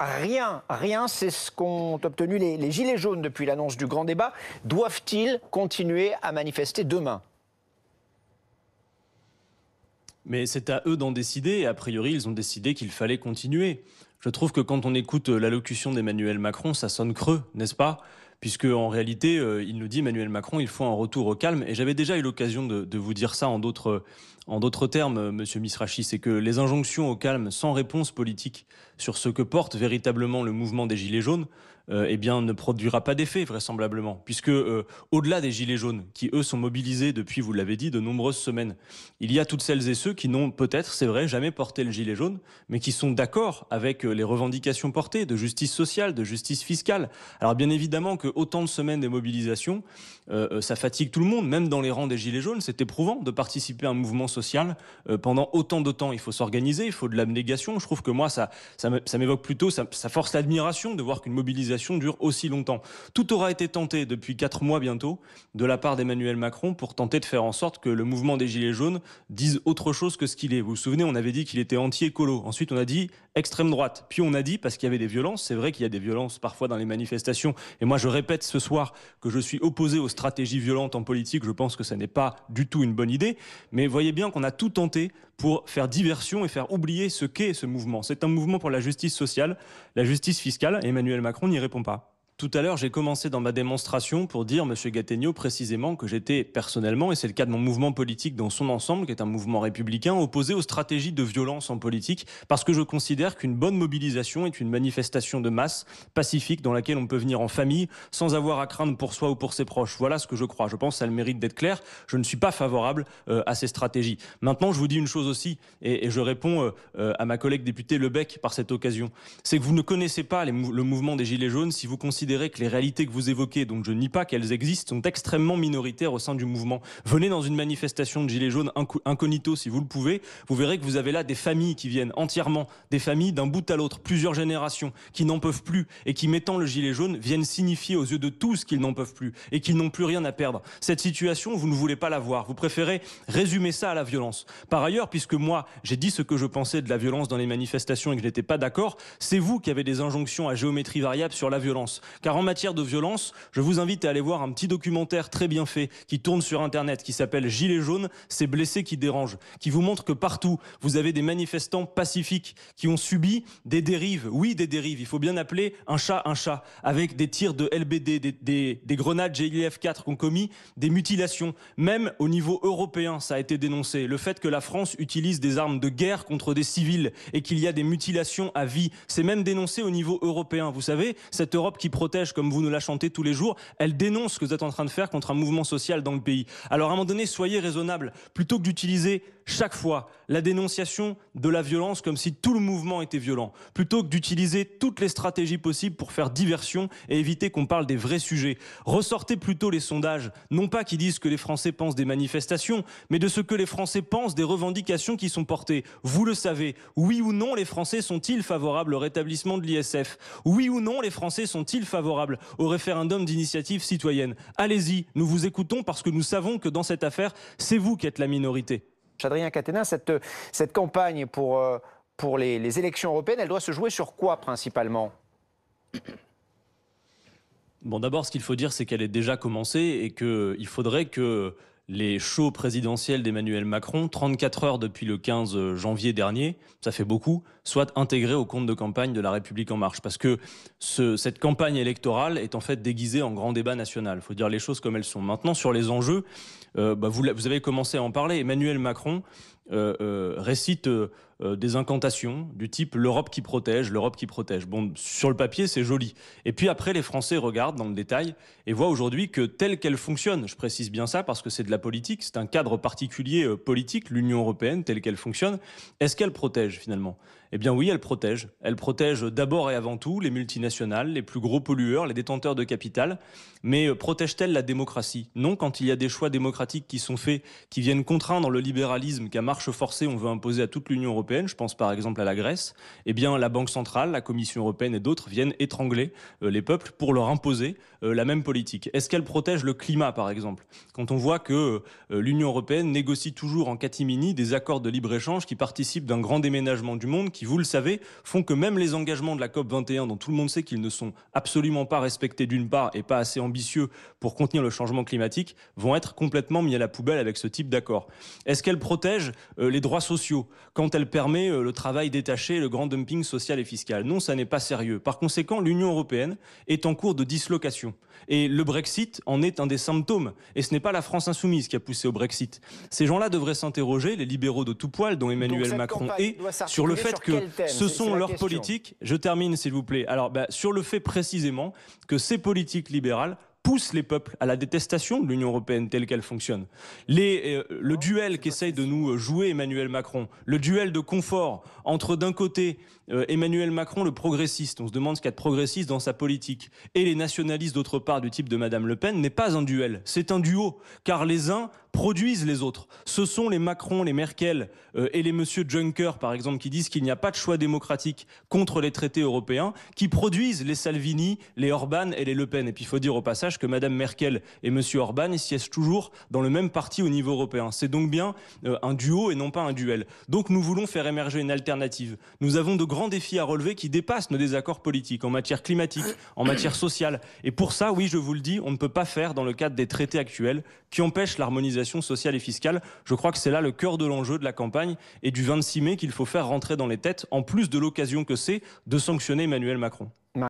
Rien, rien, c'est ce qu'ont obtenu les, Gilets jaunes depuis l'annonce du grand débat. Doivent-ils continuer à manifester demain mais c'est à eux d'en décider, a priori, ils ont décidé qu'il fallait continuer. Je trouve que quand on écoute euh, l'allocution d'Emmanuel Macron, ça sonne creux, n'est-ce pas Puisque en réalité, euh, il nous dit, Emmanuel Macron, il faut un retour au calme. Et j'avais déjà eu l'occasion de, vous dire ça en d'autres en d'autres termes, Monsieur Misrachi, c'est que les injonctions au calme sans réponse politique sur ce que porte véritablement le mouvement des Gilets jaunes euh, eh bien, ne produira pas d'effet, vraisemblablement, puisque euh, au-delà des Gilets jaunes, qui eux sont mobilisés depuis, vous l'avez dit, de nombreuses semaines, il y a toutes celles et ceux qui n'ont peut-être, c'est vrai, jamais porté le Gilet jaune, mais qui sont d'accord avec euh, les revendications portées de justice sociale, de justice fiscale. Alors bien évidemment que autant de semaines de mobilisation, ça fatigue tout le monde, même dans les rangs des Gilets jaunes, c'est éprouvant de participer à un mouvement sociale euh, pendant autant de temps. Il faut s'organiser, il faut de l'abnégation. Je trouve que moi, ça, ça m'évoque plutôt, ça, force l'admiration de voir qu'une mobilisation dure aussi longtemps. Tout aura été tenté depuis quatre mois bientôt de la part d'Emmanuel Macron pour tenter de faire en sorte que le mouvement des Gilets jaunes dise autre chose que ce qu'il est. Vous vous souvenez, on avait dit qu'il était anti-écolo. Ensuite, on a dit extrême droite. Puis on a dit, parce qu'il y avait des violences, c'est vrai qu'il y a des violences parfois dans les manifestations, et moi je répète ce soir que je suis opposé aux stratégies violentes en politique, je pense que ce n'est pas du tout une bonne idée, mais voyez bien qu'on a tout tenté pour faire diversion et faire oublier ce qu'est ce mouvement. C'est un mouvement pour la justice sociale, la justice fiscale, Emmanuel Macron n'y répond pas. Tout à l'heure, j'ai commencé dans ma démonstration pour dire, M. Gattegno, précisément que j'étais personnellement, et c'est le cas de mon mouvement politique dans son ensemble, qui est un mouvement républicain, opposé aux stratégies de violence en politique, parce que je considère qu'une bonne mobilisation est une manifestation de masse pacifique dans laquelle on peut venir en famille sans avoir à craindre pour soi ou pour ses proches. Voilà ce que je crois. Je pense que ça le mérite d'être clair. Je ne suis pas favorable euh, à ces stratégies. Maintenant, je vous dis une chose aussi, et, je réponds euh, euh, à ma collègue députée Lebec par cette occasion, c'est que vous ne connaissez pas le mouvement des Gilets jaunes si vous considérez verrez que les réalités que vous évoquez, donc je nie pas qu'elles existent, sont extrêmement minoritaires au sein du mouvement. Venez dans une manifestation de Gilets jaunes incognito si vous le pouvez, vous verrez que vous avez là des familles qui viennent entièrement, des familles d'un bout à l'autre, plusieurs générations, qui n'en peuvent plus et qui, mettant le Gilet jaune, viennent signifier aux yeux de tous qu'ils n'en peuvent plus et qu'ils n'ont plus rien à perdre. Cette situation, vous ne voulez pas la voir. Vous préférez résumer ça à la violence. Par ailleurs, puisque moi, j'ai dit ce que je pensais de la violence dans les manifestations et que je n'étais pas d'accord, c'est vous qui avez des injonctions à géométrie variable sur la violence, car en matière de violence, je vous invite à aller voir un petit documentaire très bien fait qui tourne sur Internet, qui s'appelle Gilets jaunes, ces blessés qui dérangent, qui vous montre que partout, vous avez des manifestants pacifiques qui ont subi des dérives. Oui, des dérives. Il faut bien appeler un chat un chat, avec des tirs de LBD, des, grenades GIF-4 qu'on commis, des mutilations. Même au niveau européen, ça a été dénoncé. Le fait que la France utilise des armes de guerre contre des civils et qu'il y a des mutilations à vie, c'est même dénoncé au niveau européen. Vous savez, cette Europe qui protège comme vous nous la chantez tous les jours, elle dénonce ce que vous êtes en train de faire contre un mouvement social dans le pays. Alors à un moment donné, soyez raisonnable. Plutôt que d'utiliser chaque fois la dénonciation de la violence comme si tout le mouvement était violent, plutôt que d'utiliser toutes les stratégies possibles pour faire diversion et éviter qu'on parle des vrais sujets. Ressortez plutôt les sondages, non pas qui disent que les Français pensent des manifestations, mais de ce que les Français pensent des revendications qui sont portées. Vous le savez, oui ou non les Français sont-ils favorables au rétablissement de l'ISF Oui ou non les Français sont-ils favorables au référendum d'initiative citoyenne Allez-y, nous vous écoutons parce que nous savons que dans cette affaire, c'est vous qui êtes la minorité. Chadrien Catena, cette, cette campagne pour, euh, pour les, les élections européennes, elle doit se jouer sur quoi principalement Bon, d'abord, ce qu'il faut dire, c'est qu'elle est déjà commencée et qu'il faudrait que les shows présidentiels d'Emmanuel Macron, 34 heures depuis le 15 euh, janvier dernier, ça fait beaucoup, soient intégrés au compte de campagne de La République En Marche. Parce que cette campagne électorale est en fait déguisée en grand débat national. Il faut dire les choses comme elles sont. Maintenant, sur les enjeux, euh, bah, vous avez commencé à en parler. Emmanuel Macron euh, euh, récite euh, des incantations du type l'Europe qui protège, l'Europe qui protège. Bon, sur le papier, c'est joli. Et puis après, les Français regardent dans le détail et voient aujourd'hui que telle qu'elle fonctionne, je précise bien ça parce que c'est de la politique, c'est un cadre particulier politique, l'Union européenne, telle qu'elle fonctionne, est-ce qu'elle protège finalement Eh bien oui, elle protège. Elle protège d'abord et avant tout les multinationales, les plus gros pollueurs, les détenteurs de capital. Mais protège-t-elle la démocratie Non, quand il y a des choix démocratiques qui sont faits, qui viennent contraindre le libéralisme qu'a forcée on veut imposer à toute l'Union européenne, je pense par exemple à la Grèce, eh bien la Banque centrale, la Commission européenne et d'autres viennent étrangler euh, les peuples pour leur imposer euh, la même politique. Est-ce qu'elle protège le climat par exemple Quand on voit que euh, l'Union européenne négocie toujours en catimini des accords de libre-échange qui participent d'un grand déménagement du monde qui, vous le savez, font que même les engagements de la COP21 dont tout le monde sait qu'ils ne sont absolument pas respectés d'une part et pas assez ambitieux pour contenir le changement climatique vont être complètement mis à la poubelle avec ce type d'accord. Est-ce qu'elle protège euh, les droits sociaux, quand elle permet euh, le travail détaché, le grand dumping social et fiscal. Non, ça n'est pas sérieux. Par conséquent, l'Union européenne est en cours de dislocation. Et le Brexit en est un des symptômes. Et ce n'est pas la France insoumise qui a poussé au Brexit. Ces gens-là devraient s'interroger, les libéraux de tout poil, dont Emmanuel Macron est, sur le fait que ce sont leurs politiques. Je termine, s'il vous plaît. Alors, bah, sur le fait précisément que ces politiques libérales pousse les peuples à la détestation de l'Union européenne telle qu'elle fonctionne. Euh, le duel qu'essaye de nous jouer Emmanuel Macron, le duel de confort entre d'un côté euh, Emmanuel Macron, le progressiste, on se demande ce qu'il y a de progressiste dans sa politique, et les nationalistes d'autre part du type de Madame Le Pen, n'est pas un duel, c'est un duo, car les uns produisent les autres. Ce sont les Macron, les Merkel euh, et les Monsieur Juncker, par exemple, qui disent qu'il n'y a pas de choix démocratique contre les traités européens, qui produisent les Salvini, les Orban et les Le Pen. Et puis il faut dire au passage que Madame Merkel et Monsieur Orban siègent toujours dans le même parti au niveau européen. C'est donc bien euh, un duo et non pas un duel. Donc nous voulons faire émerger une alternative. Nous avons de grands défis à relever qui dépassent nos désaccords politiques en matière climatique, en matière sociale. Et pour ça, oui, je vous le dis, on ne peut pas faire dans le cadre des traités actuels qui empêchent l'harmonisation sociale et fiscale. Je crois que c'est là le cœur de l'enjeu de la campagne et du 26 mai qu'il faut faire rentrer dans les têtes, en plus de l'occasion que c'est de sanctionner Emmanuel Macron.